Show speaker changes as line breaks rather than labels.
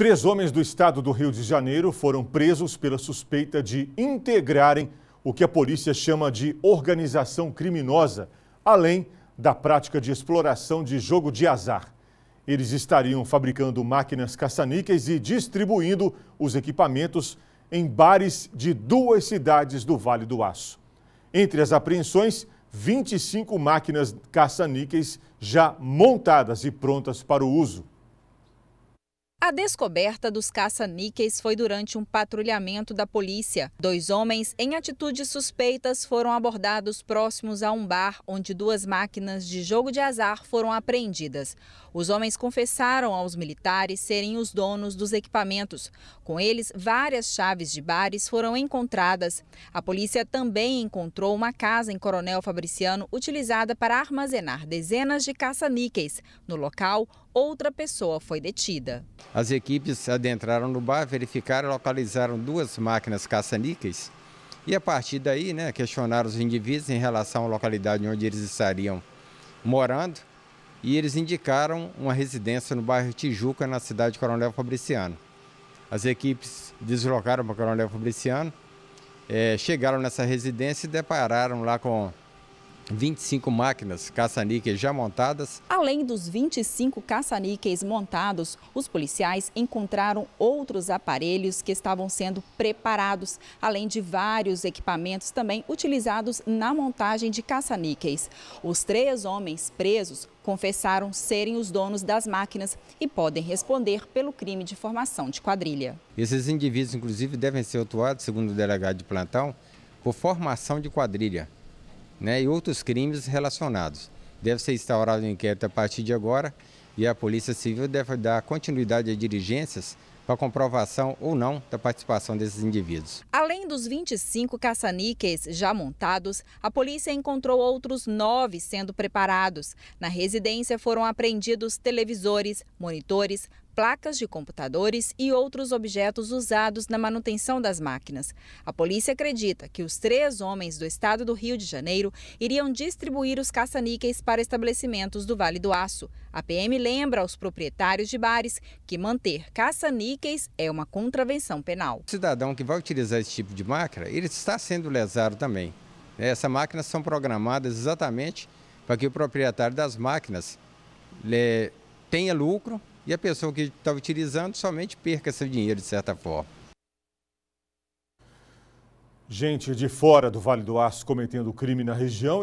Três homens do estado do Rio de Janeiro foram presos pela suspeita de integrarem o que a polícia chama de organização criminosa, além da prática de exploração de jogo de azar. Eles estariam fabricando máquinas caça-níqueis e distribuindo os equipamentos em bares de duas cidades do Vale do Aço. Entre as apreensões, 25 máquinas caça-níqueis já montadas e prontas para o uso.
A descoberta dos caça-níqueis foi durante um patrulhamento da polícia. Dois homens em atitudes suspeitas foram abordados próximos a um bar onde duas máquinas de jogo de azar foram apreendidas. Os homens confessaram aos militares serem os donos dos equipamentos. Com eles, várias chaves de bares foram encontradas. A polícia também encontrou uma casa em Coronel Fabriciano utilizada para armazenar dezenas de caça-níqueis. No local, outra pessoa foi detida.
As equipes adentraram no bar, verificaram, localizaram duas máquinas caça-níqueis e a partir daí né, questionaram os indivíduos em relação à localidade onde eles estariam morando e eles indicaram uma residência no bairro Tijuca, na cidade de Coronel Fabriciano. As equipes deslocaram para Coronel Fabriciano, é, chegaram nessa residência e depararam lá com 25 máquinas caça-níqueis já montadas.
Além dos 25 caça-níqueis montados, os policiais encontraram outros aparelhos que estavam sendo preparados, além de vários equipamentos também utilizados na montagem de caça-níqueis. Os três homens presos confessaram serem os donos das máquinas e podem responder pelo crime de formação de quadrilha.
Esses indivíduos, inclusive, devem ser autuados, segundo o delegado de plantão, por formação de quadrilha né, e outros crimes relacionados. Deve ser instaurado um inquérito a partir de agora e a Polícia Civil deve dar continuidade a diligências para comprovação ou não da participação desses indivíduos.
Além dos 25 caça-níqueis já montados, a polícia encontrou outros nove sendo preparados. Na residência foram apreendidos televisores, monitores, placas de computadores e outros objetos usados na manutenção das máquinas. A polícia acredita que os três homens do estado do Rio de Janeiro iriam distribuir os caça-níqueis para estabelecimentos do Vale do Aço. A PM lembra aos proprietários de bares que manter caça-níqueis é uma contravenção penal.
O cidadão que vai utilizar esse tipo de máquina, ele está sendo lesado também. Essas máquinas são programadas exatamente para que o proprietário das máquinas eh, tenha lucro e a pessoa que está utilizando somente perca seu dinheiro de certa forma.
Gente de fora do Vale do Aço cometendo crime na região.